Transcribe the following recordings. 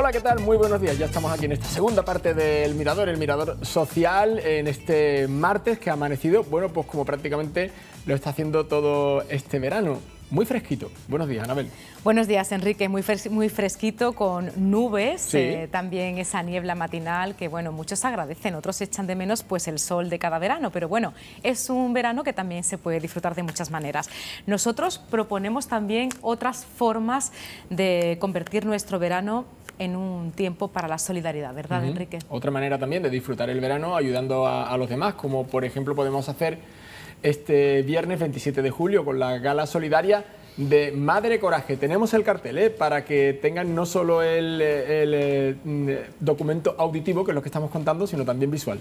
Hola, ¿qué tal? Muy buenos días. Ya estamos aquí en esta segunda parte del Mirador, el Mirador Social, en este martes que ha amanecido, bueno, pues como prácticamente lo está haciendo todo este verano. Muy fresquito. Buenos días, Anabel. Buenos días, Enrique. Muy, muy fresquito con nubes, eh, también esa niebla matinal que, bueno, muchos agradecen, otros echan de menos pues el sol de cada verano, pero bueno, es un verano que también se puede disfrutar de muchas maneras. Nosotros proponemos también otras formas de convertir nuestro verano en un tiempo para la solidaridad, ¿verdad, Enrique? Otra manera también de disfrutar el verano ayudando a, los demás, como por ejemplo podemos hacer este viernes 27 de julio con la gala solidaria de Madre Coraje. Tenemos el cartel ¿eh? para que tengan no solo el eh, mm, documento auditivo, que es lo que estamos contando, sino también visual.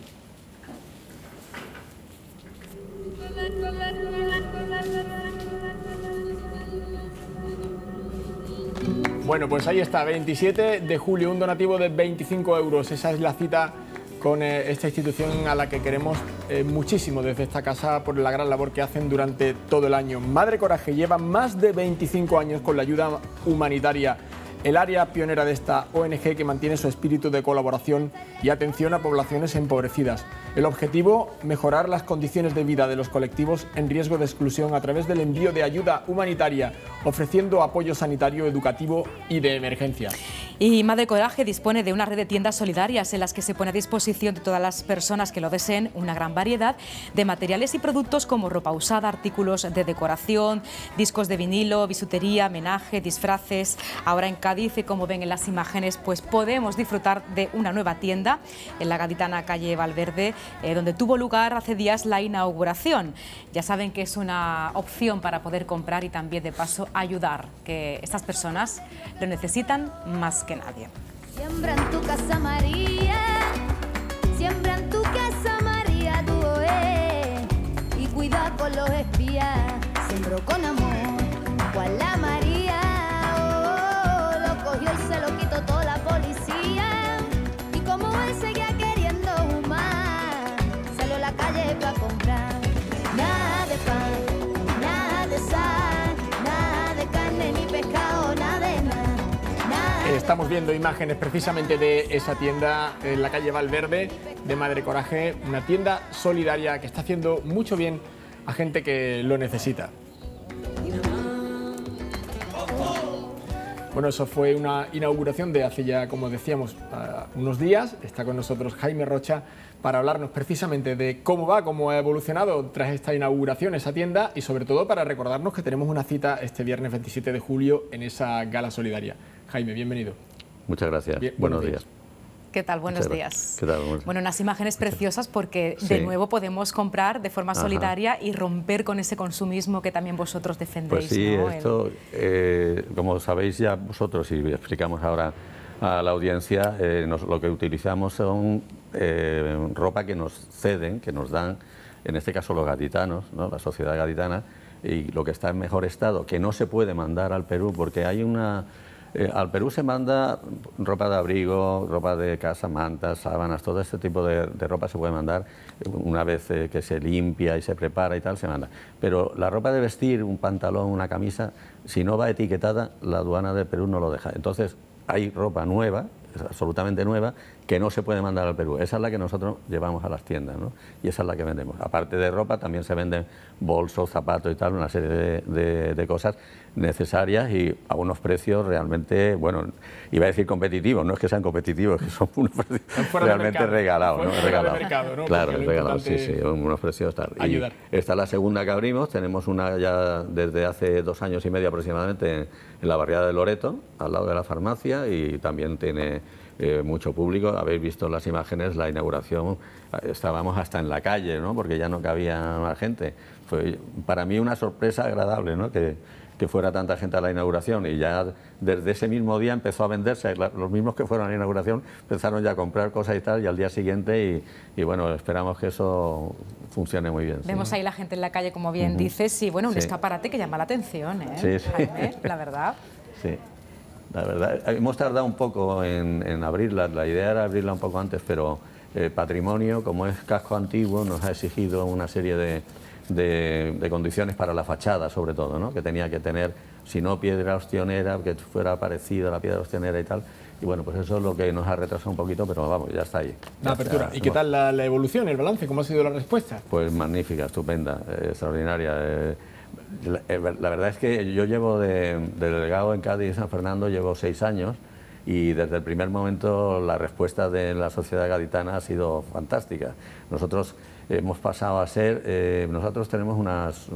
Bueno, pues ahí está, 27 de julio, un donativo de 25 euros. Esa es la cita con eh, esta institución a la que queremos eh, muchísimo desde esta casa por la gran labor que hacen durante todo el año. Madre Coraje lleva más de 25 años con la ayuda humanitaria el área pionera de esta ONG que mantiene su espíritu de colaboración y atención a poblaciones empobrecidas. El objetivo, mejorar las condiciones de vida de los colectivos en riesgo de exclusión a través del envío de ayuda humanitaria, ofreciendo apoyo sanitario, educativo y de emergencia. Y Madre Coraje dispone de una red de tiendas solidarias en las que se pone a disposición de todas las personas que lo deseen una gran variedad de materiales y productos como ropa usada, artículos de decoración, discos de vinilo, bisutería, menaje, disfraces. Ahora en Dice, como ven en las imágenes, pues podemos disfrutar de una nueva tienda en la gaditana calle Valverde, eh, donde tuvo lugar hace días la inauguración. Ya saben que es una opción para poder comprar y también de paso ayudar, que estas personas lo necesitan más que nadie. Siembran tu casa María, tu casa María, y cuida con los espías, siembro con amor, cual la estamos viendo imágenes precisamente de esa tienda en la calle Valverde de Madre Coraje, una tienda solidaria que está haciendo mucho bien a gente que lo necesita. Bueno, eso fue una inauguración de hace ya, como decíamos, ah, unos días. Está con nosotros Jaime Rocha para hablarnos precisamente de cómo va, cómo ha evolucionado tras esta inauguración esa tienda y sobre todo para recordarnos que tenemos una cita este viernes 27 de julio en esa gala solidaria. Jaime, bienvenido. Muchas gracias. buenos, días. ¿Qué tal? Buenos días. Bueno, unas imágenes preciosas porque de nuevo podemos comprar de forma solitaria solidaria y romper con ese consumismo que también vosotros defendéis. Pues sí, esto, eh, como sabéis ya vosotros y explicamos ahora a la audiencia, eh, lo que utilizamos son eh, ropa que nos ceden, que nos dan, en este caso los gaditanos, la sociedad gaditana, y lo que está en mejor estado, que no se puede mandar al Perú porque hay una eh, al Perú se manda ropa de abrigo, ropa de casa, mantas, sábanas, todo este tipo de, ropa se puede mandar una vez eh, que se limpia y se prepara y tal, se manda. Pero la ropa de vestir, un pantalón, una camisa, si no va etiquetada, la aduana de Perú no lo deja. Entonces, hay ropa nueva, absolutamente nueva, que no se puede mandar al Perú. Esa es la que nosotros llevamos a las tiendas, ¿no? Y esa es la que vendemos. Aparte de ropa, también se venden bolsos, zapatos y tal, una serie de, cosas necesarias y a unos precios realmente, bueno, iba a decir competitivos, no es que sean competitivos, que son unos precios realmente regalados, ¿no? Regalados. Claro, regalados, sí, sí, unos precios Ayudar. esta es la segunda que abrimos, tenemos una ya desde hace dos años y medio aproximadamente en la barriada de Loreto, al lado de la farmacia y también tiene eh, mucho público. Habéis visto las imágenes, la inauguración, eh, estábamos hasta en la calle, ¿no? porque ya no cabía más gente. Fue para mí una sorpresa agradable ¿no? que, que fuera tanta gente a la inauguración y ya desde ese mismo día empezó a venderse, los mismos que fueron a la inauguración empezaron ya a comprar cosas y tal y al día siguiente y, bueno, esperamos que eso funcione muy bien. Vemos ahí la gente en la calle, como bien dices, y bueno, un escaparate que llama la atención, ¿eh? Sí, la verdad. Sí la verdad. Hemos tardado un poco en, abrirla, la idea era abrirla un poco antes, pero patrimonio, como es casco antiguo, nos ha exigido una serie de, condiciones para la fachada, sobre todo, ¿no? que tenía que tener, si no piedra ostionera, que fuera parecida a la piedra ostionera y tal. Y bueno, pues eso es lo que nos ha retrasado un poquito, pero vamos, ya está ahí. La apertura. ¿Y qué tal la, evolución, el balance? ¿Cómo ha sido la respuesta? Pues magnífica, estupenda, eh, extraordinaria. Eh, eh, la, verdad es que yo llevo de, delegado en Cádiz y San Fernando, llevo seis años y desde el primer momento la respuesta de la sociedad gaditana ha sido fantástica. Nosotros hemos pasado a ser, eh, nosotros tenemos unas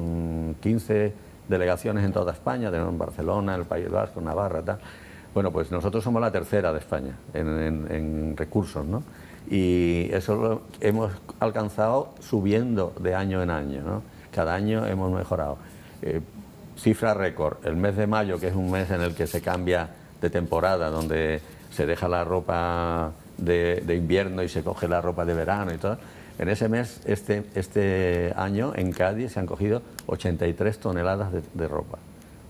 15 delegaciones en toda España, tenemos en Barcelona, en el País Vasco, Navarra, tal. Bueno, pues nosotros somos la tercera de España en, en recursos, ¿no? Y eso lo hemos alcanzado subiendo de año en año, ¿no? cada año hemos mejorado. Eh, cifra récord, el mes de mayo, que es un mes en el que se cambia de temporada, donde se deja la ropa de, invierno y se coge la ropa de verano y todo. En ese mes, este, este año, en Cádiz, se han cogido 83 toneladas de ropa.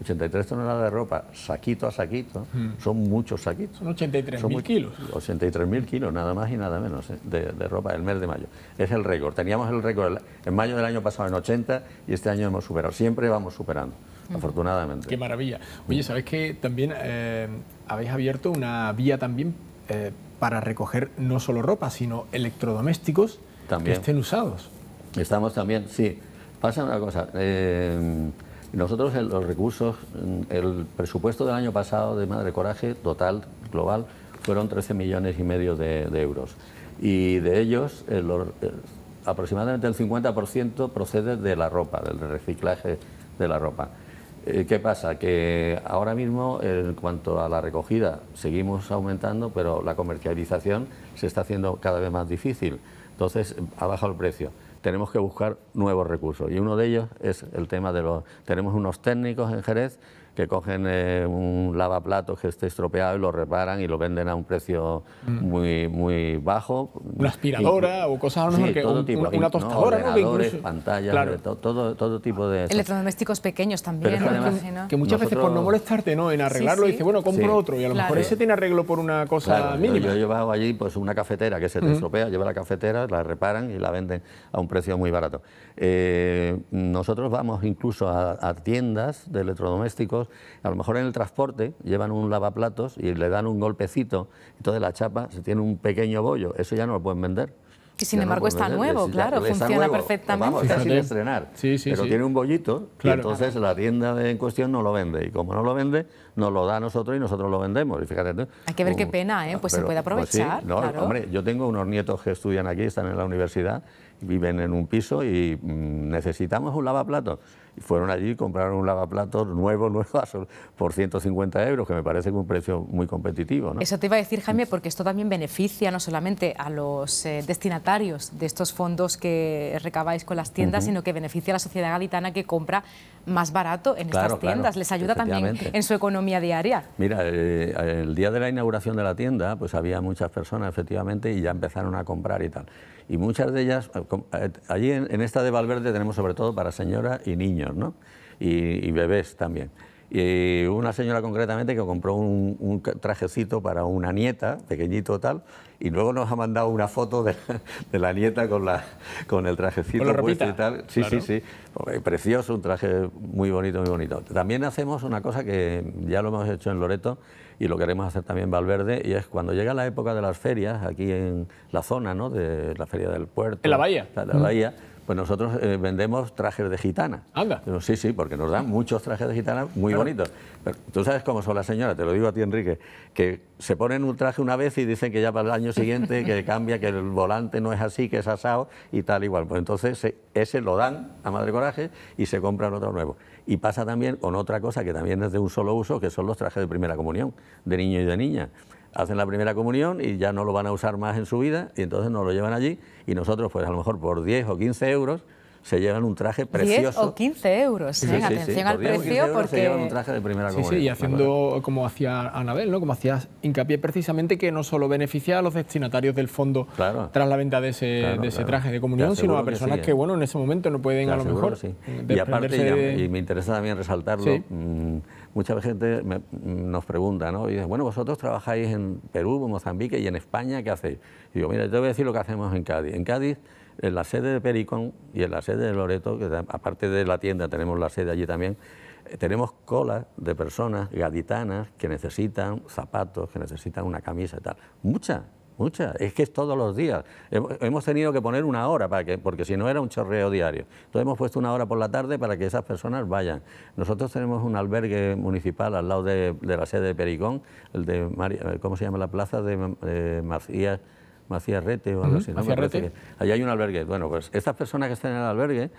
83 toneladas de ropa, saquito a saquito, hmm. son muchos saquitos. Son 83.000 kilos. 83.000 kilos, nada más y nada menos, ¿eh? de, ropa el mes de mayo. Es el récord. Teníamos el récord en mayo del año pasado en 80 y este año hemos superado. Siempre vamos superando, hmm. afortunadamente. Qué maravilla. Hmm. Oye, ¿sabes que también eh, habéis abierto una vía también eh, para recoger no solo ropa, sino electrodomésticos que estén usados? Estamos también, sí. Pasa una cosa nosotros los recursos, mm, el presupuesto del año pasado de Madre Coraje, total, global, fueron 13 millones y medio de, euros. Y de ellos, aproximadamente el 50% procede de la ropa, del reciclaje de la ropa. Eh, ¿Qué pasa? Que ahora mismo, en cuanto a la recogida, seguimos aumentando, pero la comercialización se está haciendo cada vez más difícil. Entonces, ha bajado el precio tenemos que buscar nuevos recursos. Y uno de ellos es el tema de los... Tenemos unos técnicos en Jerez que cogen eh, un lavaplatos que esté estropeado y lo reparan y lo venden a un precio mm. muy, muy bajo. Una aspiradora o cosas una tostadora, ¿no? pantallas, todo, todo, tipo de... Electrodomésticos pequeños también, que, muchas veces por no molestarte ¿no? en arreglarlo, dices, bueno, compro otro y a lo mejor ese tiene arreglo por una cosa mínima. Yo, he llevado allí pues una cafetera que se te estropea, lleva la cafetera, la reparan y la venden a un precio muy barato. Eh, nosotros vamos incluso a tiendas de electrodomésticos a lo mejor en el transporte llevan un lavaplatos y le dan un golpecito, entonces la chapa se tiene un pequeño bollo, eso ya no lo pueden vender. Que sin embargo está nuevo, claro, funciona perfectamente. sin estrenar, pero tiene un bollito entonces la tienda en cuestión no lo vende. Y como no lo vende, nos lo da a nosotros y nosotros lo vendemos. Hay que ver qué pena, ¿eh? pues se puede pues aprovechar. Hombre, yo tengo unos nietos que estudian aquí, están en la universidad, viven en un piso y mm, necesitamos un lavaplatos fueron allí y compraron un lavaplatos nuevo, nuevo, por 150 euros, que me parece que un precio muy competitivo. Eso te iba a decir, Jaime, porque esto también beneficia no solamente a los eh, destinatarios de estos fondos que recabáis con las tiendas, sino que beneficia a la sociedad galitana que compra más barato en estas tiendas. Les ayuda también en su economía diaria. Mira, eh, el día de la inauguración de la tienda, pues había muchas personas, efectivamente, y ya empezaron a comprar y tal y muchas de ellas, eh, eh, allí en, esta de Valverde tenemos sobre todo para señoras y niños, ¿no? y, bebés también. Y una señora concretamente que compró un, trajecito para una nieta, pequeñito tal, y luego nos ha mandado una foto de, la nieta con, la, con el trajecito puesto y Sí, sí, sí. Precioso, un traje muy bonito, muy bonito. También hacemos una cosa que ya lo hemos hecho en Loreto, y lo queremos hacer también Valverde, y es cuando llega la época de las ferias, aquí en la zona, ¿no? de la feria del puerto. En la bahía. ...en la bahía, pues nosotros eh, vendemos trajes de gitana. Anda. Sí, sí, porque nos dan muchos trajes de gitana muy bonitos. Pero tú sabes cómo son las señoras, te lo digo a ti, Enrique, que se ponen un traje una vez y dicen que ya para el año siguiente que cambia, que el volante no es así, que es asado y tal igual. Pues entonces eh, ese lo dan a Madre Coraje y se compran otro nuevo. Y pasa también con otra cosa que también es de un solo uso, que son los trajes de primera comunión, de niño y de niña. Hacen la primera comunión y ya no lo van a usar más en su vida, y entonces nos lo llevan allí, y nosotros, pues a lo mejor por 10 o 15 euros, se llevan un traje precioso. 10 o 15 euros, sí, atención al precio porque... Se llevan un traje de primera Sí, sí, y haciendo como hacía Anabel, ¿no? como hacía hincapié precisamente que no solo beneficia a los destinatarios del fondo claro. tras la venta de ese, de ese traje de comunión, sino a personas que, ¿eh? bueno, en ese momento no pueden a lo mejor... Y aparte, y me interesa también resaltarlo, mm, mucha gente mm, nos pregunta, ¿no? Y dice, bueno, vosotros trabajáis en Perú, Mozambique y en España, ¿qué hacéis? Y digo, mira, te voy a decir lo que hacemos en Cádiz. En Cádiz en la sede de Pericón y en la sede de Loreto, que aparte de la tienda tenemos la sede allí también, eh, tenemos colas de personas gaditanas que necesitan zapatos, que necesitan una camisa y tal. Muchas, muchas. Es que es todos los días. Hemos tenido que poner una hora, para que, porque si no era un chorreo diario. Entonces hemos puesto una hora por la tarde para que esas personas vayan. Nosotros tenemos un albergue municipal al lado de, la sede de Pericón, el de María, ¿cómo se llama la plaza? De Macías. Rete o algo así. ¿no? allí hay un albergue. Bueno, pues estas personas que están en el albergue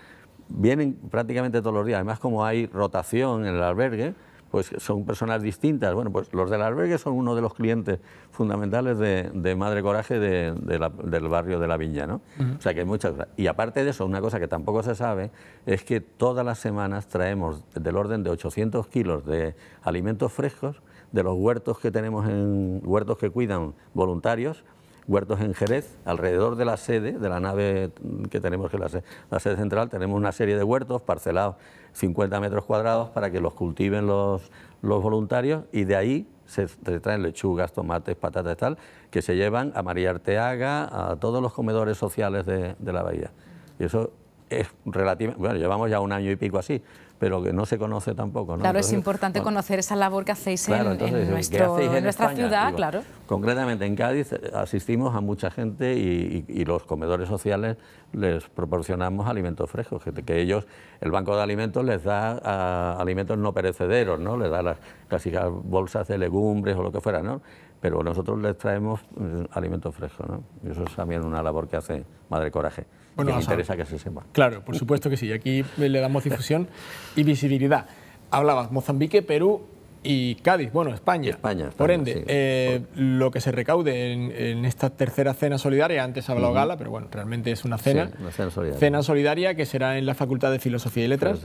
vienen prácticamente todos los días. Además, como hay rotación en el albergue, pues son personas distintas. Bueno, pues los del albergue son uno de los clientes fundamentales de, Madre Coraje del barrio de La Viña, ¿no? O sea que hay muchas cosas. Y aparte de eso, una cosa que tampoco se sabe es que todas las semanas traemos del orden de 800 kilos de alimentos frescos de los huertos que tenemos en huertos que cuidan voluntarios huertos en Jerez, alrededor de la sede, de la nave que tenemos, que la sede, central, tenemos una serie de huertos parcelados 50 metros cuadrados para que los cultiven los, los voluntarios y de ahí se, traen lechugas, tomates, patatas y tal, que se llevan a María Arteaga, a todos los comedores sociales de, de la bahía. Y eso es bueno, llevamos ya un año y pico así, pero que no se conoce tampoco. Claro, es importante conocer esa labor que hacéis en, nuestra ciudad, claro. Concretamente, en Cádiz eh, asistimos a mucha gente y, los comedores sociales les proporcionamos alimentos frescos, que, ellos, el banco de alimentos les da alimentos no perecederos, ¿no? Les da las clásicas bolsas de legumbres o lo que fuera, ¿no? Pero nosotros les traemos mm, alimentos frescos, Y eso es también una labor que hace Madre Coraje. Bueno, interesa que se sepa. Claro, por supuesto que sí. Aquí le damos difusión y visibilidad. Hablabas Mozambique, Perú y Cádiz, bueno, España. España, por ende, eh, lo que se recaude en, esta tercera cena solidaria, antes ha hablado Gala, pero bueno, realmente es una cena. cena solidaria. que será en la Facultad de Filosofía y Letras.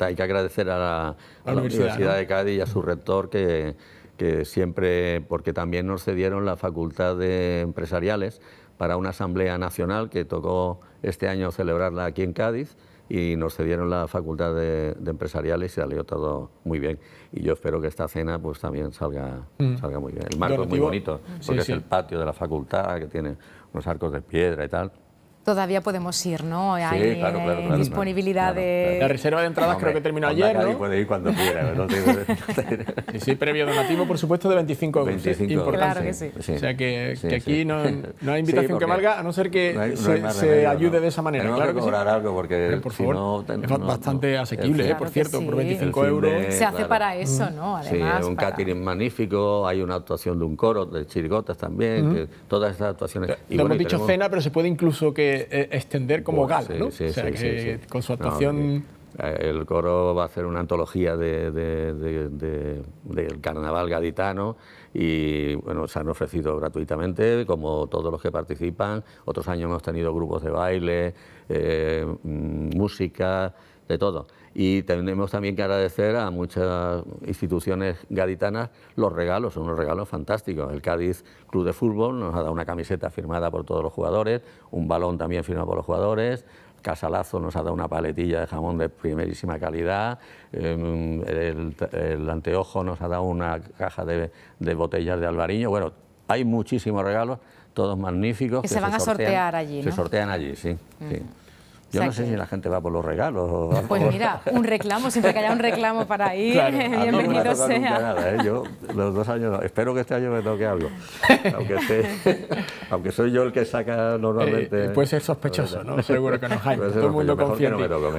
Hay que agradecer a la, Universidad, de Cádiz y a su rector que, que siempre, porque también nos cedieron la Facultad de Empresariales para una asamblea nacional que tocó este año celebrarla aquí en Cádiz y nos cedieron la facultad de, empresariales y salió todo muy bien. Y yo espero que esta cena pues también salga, mm. salga muy bien. El marco es muy bonito, porque es el patio de la facultad que tiene unos arcos de piedra y tal todavía podemos ir, ¿no? Hay disponibilidad de... La reserva de entradas creo que terminó ayer, ¿no? puede ir cuando quiera. ¿no? sí, previo donativo, por supuesto, de 25 euros. 25, Claro que sí. O sea, que, aquí no, hay invitación que valga, a no ser que se, ayude de esa manera. claro que, cobrar algo, porque... es bastante asequible, eh, por cierto, por 25 euros. se hace para eso, ¿no? Además, un catering magnífico, hay una actuación de un coro, de chirgotas también, todas estas actuaciones... hemos dicho cena, pero se puede incluso que eh, extender como pues gal, ¿no? o sea, que con su actuación... Eh, el coro va a hacer una antología de, del carnaval gaditano y bueno, se han ofrecido gratuitamente, como todos los que participan. Otros años hemos tenido grupos de baile, eh, mm, música, de todo. Y tenemos también que agradecer a muchas instituciones gaditanas los regalos, son unos regalos fantásticos. El Cádiz Club de Fútbol nos ha dado una camiseta firmada por todos los jugadores, un balón también firmado por los jugadores, Casalazo nos ha dado una paletilla de jamón de primerísima calidad, em, el, anteojo nos ha dado una caja de, botellas de albariño. Bueno, hay muchísimos regalos, todos magníficos. Que, se van a sortear allí. ¿no? Se sortean allí, sí. Mm. Yo no sé si la gente va por los regalos. O pues mira, un reclamo, siempre que haya un reclamo para ir, bienvenido sea. nada, ¿eh? Yo los dos años, no. espero que este año me toque algo, aunque, esté, aunque soy yo el que saca normalmente. Eh, eh puede ser sospechoso, ¿no? Seguro que no, hay todo el mundo confía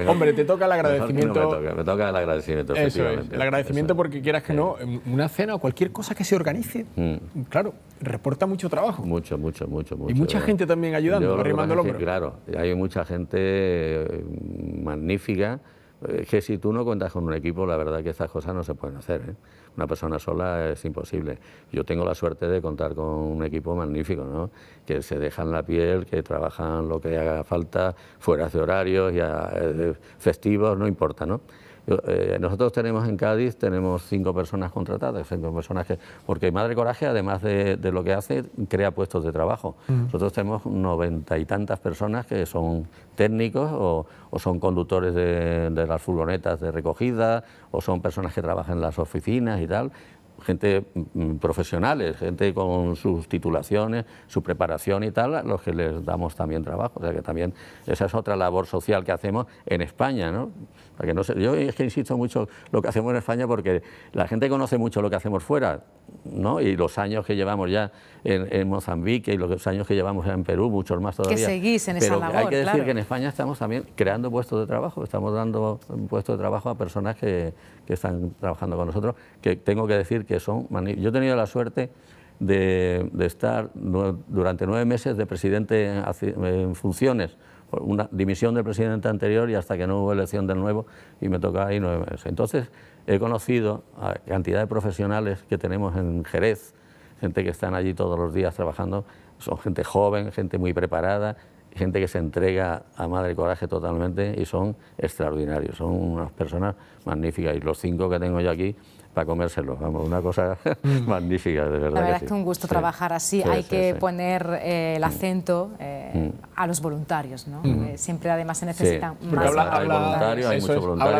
Hombre, te toca el agradecimiento. Me toca, el agradecimiento, Eso el agradecimiento porque quieras que no, una cena o cualquier cosa que se organice, mm. claro, reporta mucho trabajo. Mucho, mucho, mucho. mucho y mucha gente también ayudando, arrimando el hombro. Claro, hay mucha gente eh, magnífica. que eh, si tú no cuentas con un equipo, la verdad que estas cosas no se pueden hacer. ¿eh? Una persona sola es imposible. Yo tengo la suerte de contar con un equipo magnífico, ¿no? que se dejan la piel, que trabajan lo que haga falta, fuera de horarios, festivos, no importa. ¿no? Eh, nosotros tenemos en Cádiz tenemos cinco personas contratadas, cinco personas que, porque Madre Coraje, además de, lo que hace, crea puestos de trabajo. Nosotros tenemos noventa y tantas personas que son técnicos o, o son conductores de, de, las furgonetas de recogida o son personas que trabajan en las oficinas y tal gente mm, mm, profesionales, gente con sus titulaciones, su preparación y tal, los que les damos también trabajo. O sea que también esa es otra labor social que hacemos en España, ¿no? no yo es que insisto mucho lo que hacemos en España porque la gente conoce mucho lo que hacemos fuera, ¿no? Y los años que llevamos ya en, Mozambique y los años que llevamos en Perú, muchos más todavía. Que en esa labor, hay que decir que en España estamos también creando puestos de trabajo, estamos dando puestos de trabajo a personas que, que están trabajando con nosotros, que tengo que decir que son... Yo he tenido la suerte de, estar durante nueve meses de presidente en funciones, una dimisión del presidente anterior y hasta que no hubo elección del nuevo y me tocaba ahí nueve meses. Entonces he conocido a cantidad de profesionales que tenemos en Jerez, gente que están allí todos los días trabajando, son gente joven, gente muy preparada, gente que se entrega a madre coraje totalmente y son extraordinarios, son unas personas magníficas y los cinco que tengo yo aquí para comérselo. Vamos, una cosa mm. magnífica, de verdad. La verdad que es que un gusto trabajar así. Hay que poner eh, el mm. acento eh, mm. a los voluntarios, ¿no? Eh, siempre además se necesitan más. Habla, voluntarios, hay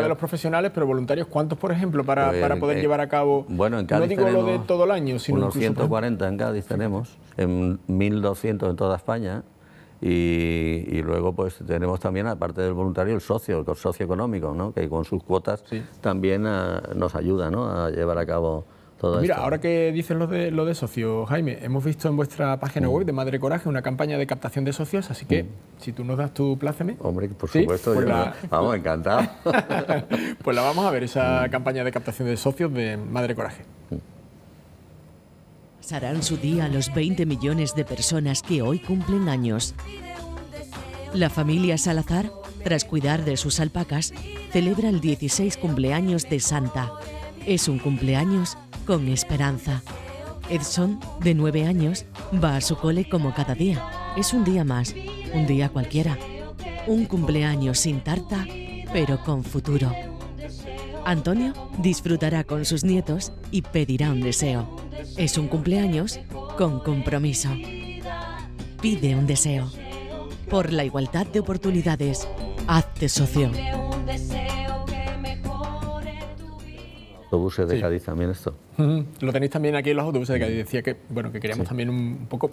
de los profesionales, pero voluntarios, ¿cuántos, por ejemplo, para, poder llevar a cabo? Bueno, en Cádiz tenemos lo de todo el año, sino unos 140 en Cádiz tenemos, en 1.200 en toda España. Y, luego pues tenemos también, aparte del voluntario, el socio, el socio económico, ¿no? que con sus cuotas también ah, nos ayuda ¿no? a llevar a cabo todo Mira, ahora que dicen lo de, lo de socios, Jaime, hemos visto en vuestra página mm. web de Madre Coraje una campaña de captación de socios, así que mm. si tú nos das tu pláceme. Hombre, por supuesto, pues vamos, encantado. pues la vamos a ver, esa mm. campaña de captación de socios de Madre Coraje. Pasarán su día los 20 millones de personas que hoy cumplen años. La familia Salazar, tras cuidar de sus alpacas, celebra el 16 cumpleaños de Santa. Es un cumpleaños con esperanza. Edson, de 9 años, va a su cole como cada día. Es un día más, un día cualquiera. Un cumpleaños sin tarta, pero con futuro. Antonio disfrutará con sus nietos y pedirá un deseo. Es un cumpleaños con compromiso. Pide un deseo. Por la igualdad de oportunidades, hazte socio. Autobuses de Cádiz también esto. Lo tenéis también aquí en los autobuses de Cádiz. Decía que, bueno, que queríamos también un poco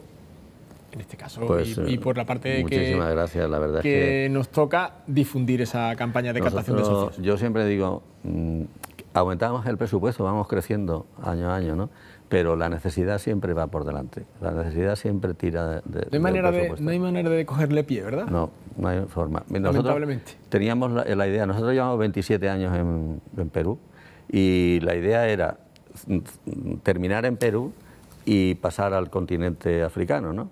en este caso. Pues, y, eh, por la parte de que, gracias, la verdad nos toca difundir esa campaña de captación de socios. Yo siempre digo, mm, aumentamos el presupuesto, vamos creciendo año a año, ¿no? pero la necesidad siempre va por delante. La necesidad siempre tira de, de, no, hay manera de no hay manera de cogerle pie, ¿verdad? No, no hay forma. Nosotros teníamos la, idea, nosotros llevamos 27 años en Perú y la idea era mm, terminar en Perú y pasar al continente africano, ¿no?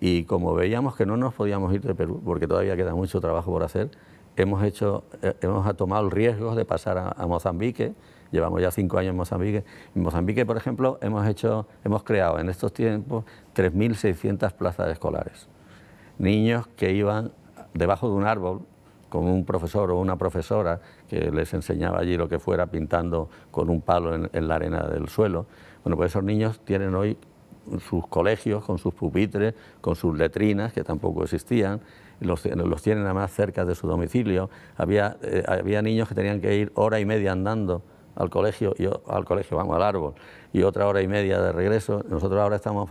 Y como veíamos que no nos podíamos ir de Perú, porque todavía queda mucho trabajo por hacer, hemos, hecho, eh, hemos tomado riesgos de pasar a, Mozambique. Llevamos ya cinco años en Mozambique. En Mozambique, por ejemplo, hemos, hecho, hemos creado en estos tiempos 3.600 plazas escolares. Niños que iban debajo de un árbol con un profesor o una profesora que les enseñaba allí lo que fuera pintando con un palo en la arena del suelo. Bueno, pues esos niños tienen hoy sus colegios, con sus pupitres, con sus letrinas, que tampoco existían, los, los tienen además cerca de su domicilio. Había, eh, había niños que tenían que ir hora y media andando al colegio, yo al colegio, vamos, al árbol, y otra hora y media de regreso. Nosotros ahora estamos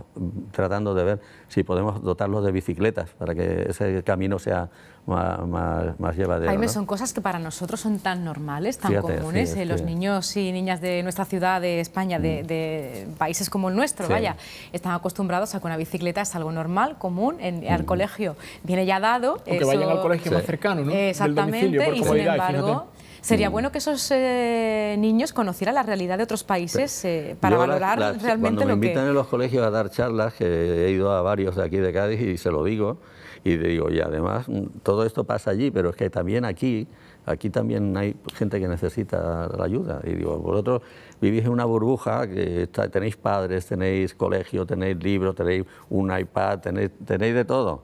tratando de ver si podemos dotarlos de bicicletas para que ese camino sea más, más, llevadero. Jaime, son cosas que para nosotros son tan normales, tan comunes. Eh, los niños y niñas de nuestra ciudad, de España, de, mm. países como el nuestro, vaya, están acostumbrados a que una bicicleta es algo normal, común, en, al mm. colegio. Viene ya dado. O que vayan al colegio más cercano, ¿no? Exactamente, y sin embargo... Sería mm. bueno que esos eh, niños conocieran la realidad de otros países eh, para valorar realmente lo que... Cuando me invitan en los colegios a dar charlas, que he ido a varios de aquí de Cádiz y se lo digo, y digo, y además mm, todo esto pasa allí, pero es que también aquí, aquí también hay gente que necesita la ayuda. Y digo, vosotros vivís en una burbuja, que tenéis padres, tenéis colegio, tenéis libros, tenéis un iPad, tenéis, tenéis de todo.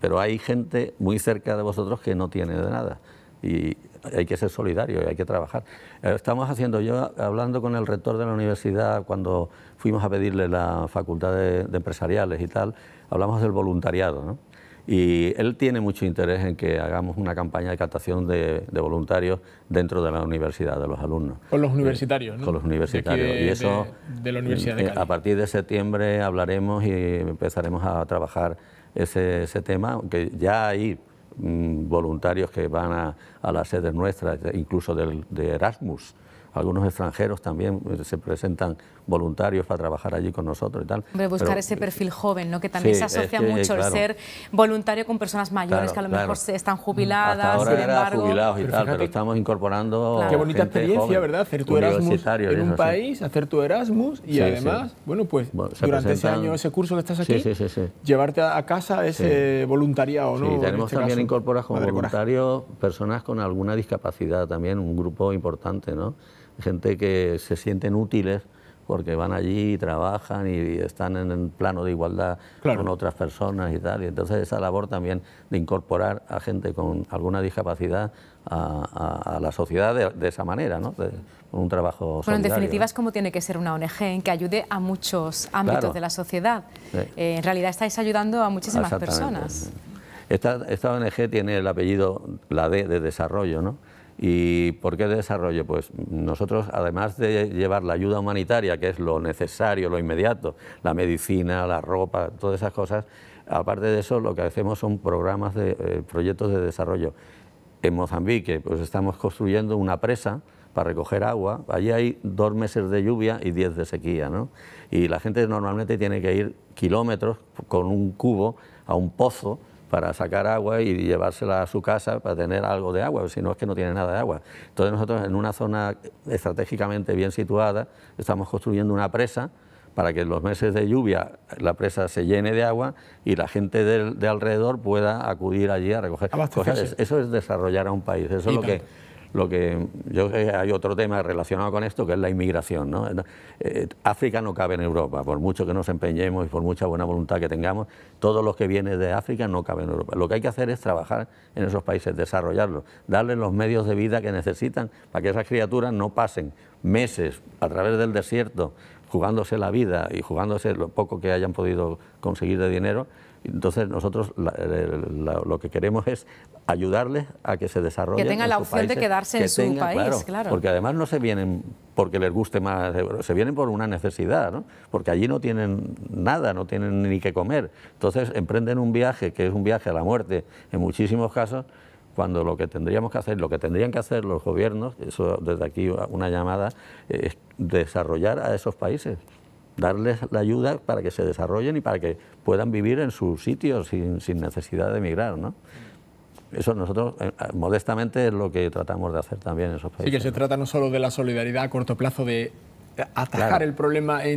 Pero hay gente muy cerca de vosotros que no tiene de nada. Y hay que ser solidario y hay que trabajar. Eh, estamos haciendo, yo hablando con el rector de la universidad cuando fuimos a pedirle la facultad de, empresariales y tal, hablamos del voluntariado, ¿no? Y él tiene mucho interés en que hagamos una campaña de captación de, voluntarios dentro de la universidad, de los alumnos. Con los eh, universitarios, ¿no? Con los universitarios. y eso, de, la Universidad de eh, Cali. A partir de septiembre hablaremos y empezaremos a trabajar ese, ese tema, que ya hay Mm, voluntarios que van a, a las sedes nuestras, incluso del, de Erasmus. Algunos extranjeros también eh, se presentan voluntarios para trabajar allí con nosotros y tal. Hombre, buscar ese perfil joven, ¿no? que también se asocia mucho el ser voluntario con personas mayores que a lo mejor están mm, jubiladas, Hasta ahora eran jubilados y tal, pero estamos incorporando. Qué bonita experiencia, ¿verdad? Hacer tu Erasmus en un país, hacer tu Erasmus y además, bueno, pues durante ese año, ese curso que estás aquí, llevarte a casa ese eh, voluntariado, ¿no? Sí, tenemos este también incorporas como voluntarios personas con alguna discapacidad también, un grupo importante, ¿no? Gente que se sienten útiles porque van allí, trabajan y están en el plano de igualdad con otras personas y tal. Y entonces esa labor también de incorporar a gente con alguna discapacidad a, la sociedad de, esa manera, ¿no? De, un trabajo Bueno, en definitiva es como tiene que ser una ONG, en que ayude a muchos ámbitos de la sociedad. Eh, en realidad estáis ayudando a muchísimas personas. Esta, esta ONG tiene el apellido, la D de desarrollo, ¿no? ¿Y por qué desarrollo? Pues nosotros, además de llevar la ayuda humanitaria, que es lo necesario, lo inmediato, la medicina, la ropa, todas esas cosas, aparte de eso, lo que hacemos son programas de eh, proyectos de desarrollo. En Mozambique, pues estamos construyendo una presa para recoger agua. Allí hay dos meses de lluvia y diez de sequía, ¿no? Y la gente normalmente tiene que ir kilómetros con un cubo a un pozo para sacar agua y llevársela a su casa para tener algo de agua, si no es que no tiene nada de agua. Entonces nosotros en una zona estratégicamente bien situada estamos construyendo una presa para que en los meses de lluvia la presa se llene de agua y la gente de, alrededor pueda acudir allí a recoger cosas. Eso es desarrollar a un país, eso es lo que lo que yo hay otro tema relacionado con esto que es la inmigración. ¿no? Eh, eh, África no cabe en Europa, por mucho que nos empeñemos y por mucha buena voluntad que tengamos, todos los que vienen de África no caben en Europa. Lo que hay que hacer es trabajar en esos países, desarrollarlos, darles los medios de vida que necesitan para que esas criaturas no pasen meses a través del desierto jugándose la vida y jugándose lo poco que hayan podido conseguir de dinero entonces nosotros eh, lo que queremos es ayudarles a que se desarrollen. Que tengan la opción de quedarse en su país, claro, Porque además no se vienen porque les guste más, se vienen por una necesidad, porque allí no tienen nada, no tienen ni que comer. Entonces emprenden un viaje que es un viaje a la muerte en muchísimos casos cuando lo que tendríamos que hacer, lo que tendrían que hacer los gobiernos, eso desde aquí una llamada, es desarrollar a esos países darles la ayuda para que se desarrollen y para que puedan vivir en sus sitios sin, necesidad de emigrar, ¿no? Eso nosotros, eh, eh, modestamente, es lo que tratamos de hacer también en esos países. Sí, que se trata no solo de la solidaridad a corto plazo de atajar el problema eh,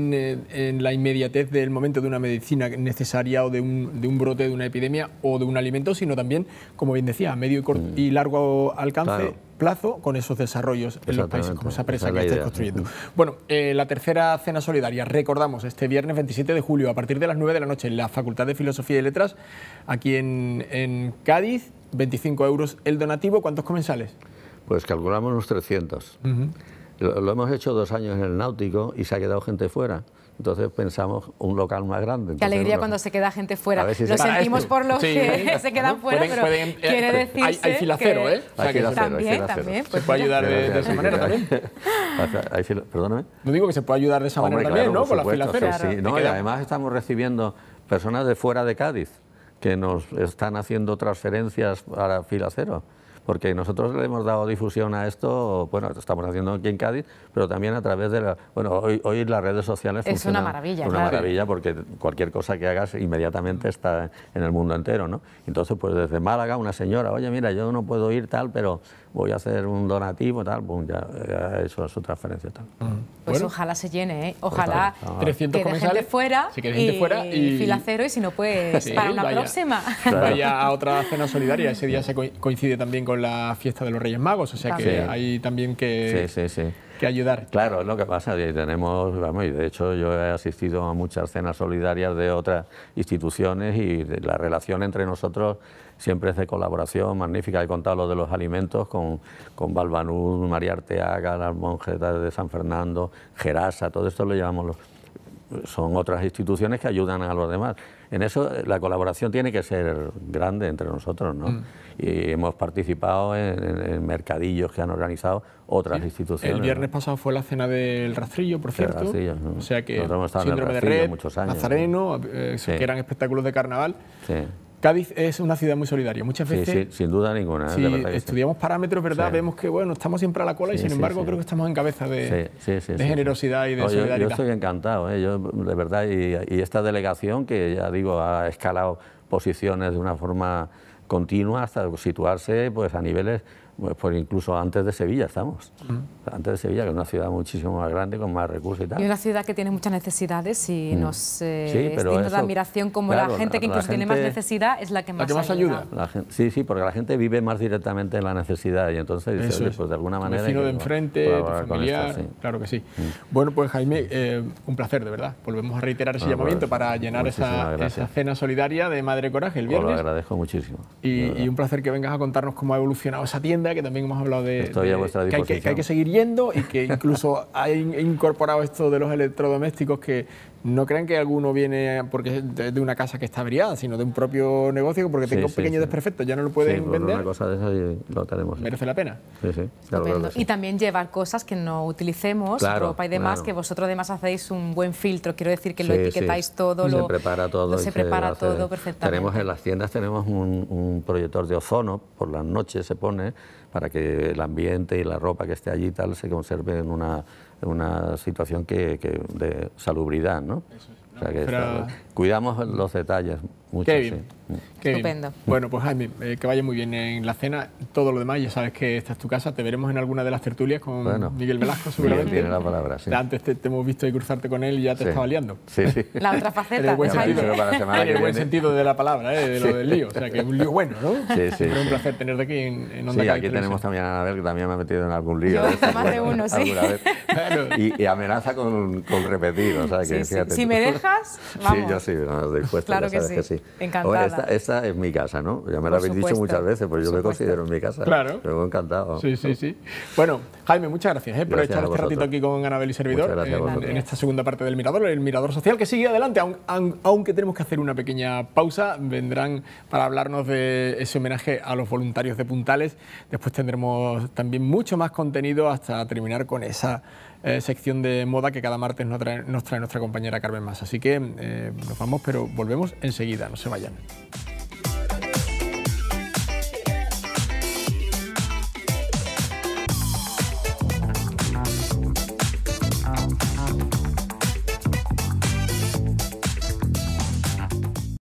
en, la inmediatez del momento de una medicina necesaria o de un, brote de una epidemia o de un alimento, sino también, como bien decía, a medio y, mm. largo alcance. plazo con esos desarrollos en los países como esa presa que estáis construyendo. Bueno, eh, la tercera cena solidaria, recordamos, este viernes 27 de julio a partir de las 9 de la noche en la Facultad de Filosofía y Letras, aquí en, en Cádiz, 25 euros el donativo. ¿Cuántos comensales? Pues calculamos unos 300. Lo, hemos hecho dos años en el náutico y se ha quedado gente fuera. Entonces pensamos un local más grande. Qué alegría cuando se queda gente fuera. lo sentimos por los que se quedan fuera, pero eh, ¿eh? hay, hay, filacero, ¿eh? Hay también, también. se puede ayudar de, esa manera también. Perdóname. No digo que se puede ayudar de esa manera también, ¿no? Con la filacero. Sí, sí. además estamos recibiendo personas de fuera de Cádiz que nos están haciendo transferencias para cero porque nosotros le hemos dado difusión a esto, bueno, lo estamos haciendo aquí en Cádiz, pero también a través de la... Bueno, hoy, las redes sociales... Es una maravilla, Una maravilla porque cualquier cosa que hagas inmediatamente está en el mundo entero, ¿no? Entonces, pues desde Málaga una señora, oye, mira, yo no puedo ir tal, pero voy a hacer un donativo, tal, boom, ya, eso es su transferencia. Tal. Ah, pues ojalá se llene, ¿eh? pues ojalá 300 gente fuera, y, fuera y... fila cero, y si no, pues para una próxima. Vaya a otra cena solidaria, ese día se coincide también con la fiesta de los Reyes Magos, o sea que hay también que... Sí, sí, sí ayudar. Claro, es lo que pasa. Y tenemos, vamos, y de hecho yo he asistido a muchas cenas solidarias de otras instituciones y la relación entre nosotros siempre es de colaboración magnífica. He contado lo de los alimentos con, con María Arteaga, las monjes de San Fernando, Gerasa, todo esto lo llamamos, son otras instituciones que ayudan a los demás. En eso eh, la colaboración tiene que ser grande entre nosotros, ¿no? Mm. Y hemos participado en, mercadillos que han organizado otras instituciones. El viernes pasado fue la cena del rastrillo, por cierto. O sea que síndrome de red, muchos Nazareno, eh, que eran espectáculos de carnaval. Cádiz es una ciudad muy solidaria. Muchas veces. Sí, sin duda ninguna. ¿eh? Si estudiamos parámetros, ¿verdad? Vemos que, bueno, estamos siempre a la cola y, sin embargo, creo que estamos en cabeza de, generosidad y de solidaridad. Yo, estoy encantado, ¿eh? de verdad. Y, y esta delegación, que ya digo, ha escalado posiciones de una forma continua hasta situarse pues, a niveles pues, pues incluso antes de Sevilla estamos. Antes de Sevilla, que es una ciudad muchísimo más grande, con más recursos y tal. Y una ciudad que tiene muchas necesidades y mm. nos eh, admiración como la gente que incluso tiene más necesidad es la que más, ayuda. sí, sí, porque la gente vive más directamente en la necesidad y entonces pues de alguna manera... vecino de enfrente, tu claro que sí. Mm. Bueno, pues Jaime, eh, un placer, de verdad. Volvemos a reiterar ese pues, llamamiento para llenar esa, cena solidaria de Madre Coraje el viernes. lo agradezco muchísimo. y un placer que vengas a contarnos cómo ha evolucionado esa tienda que también hemos hablado de, que, hay que, que, hay que, seguir yendo y que incluso ha incorporado esto de los electrodomésticos que no crean que alguno viene porque de, una casa que está averiada, sino de un propio negocio porque tengo un pequeño desperfecto, ya no lo pueden vender. cosa de lo tenemos. Merece la pena. y también llevar cosas que no utilicemos, ropa y demás, que vosotros además hacéis un buen filtro. Quiero decir que lo etiquetáis todo, lo, prepara todo, se, prepara todo, perfectamente. Tenemos en las tiendas tenemos un, proyector de ozono por las noches se pone para que el ambiente y la ropa que esté allí tal se conserve en una una situación que, de salubridad, ¿no? cuidamos los detalles mucho, Qué bien. Qué Estupendo. Bien. Bueno, pues Jaime, eh, que vaya muy bien en la cena. Todo lo demás, ya sabes que esta es tu casa. Te veremos en alguna de las tertulias con Miguel Velasco, seguramente. Miguel tiene la palabra, sí. Antes te, hemos visto cruzarte con él y ya te estaba liando. Sí, sí. La otra faceta. el buen, sentido, de la palabra, eh, de lo del lío. O sea, que es un lío bueno, ¿no? Sí, sí. Es un placer tenerte aquí en, en Onda Sí, aquí tenemos también a Anabel, que también me ha metido en algún lío. Yo, más de uno, sí. Claro. Y, amenaza con, con repetir, o sea, que fíjate. Si me dejas, vamos. Sí, yo sí, no, dispuesto, claro que sí. Encantada. esta, es mi casa, ¿no? Ya me la habéis dicho muchas veces, pero pues yo me considero mi casa. Claro. Me encantado. Sí, sí, sí. Bueno, Jaime, muchas gracias ¿eh? por este ratito aquí con Anabel y Servidor en, en, esta segunda parte del Mirador, el Mirador Social, que sigue adelante, aunque tenemos que hacer una pequeña pausa. Vendrán para hablarnos de ese homenaje a los voluntarios de Puntales. Después tendremos también mucho más contenido hasta terminar con esa eh, sección de moda que cada martes nos trae, nuestra compañera Carmen Más. Así que eh, nos vamos, pero volvemos enseguida, no se vayan.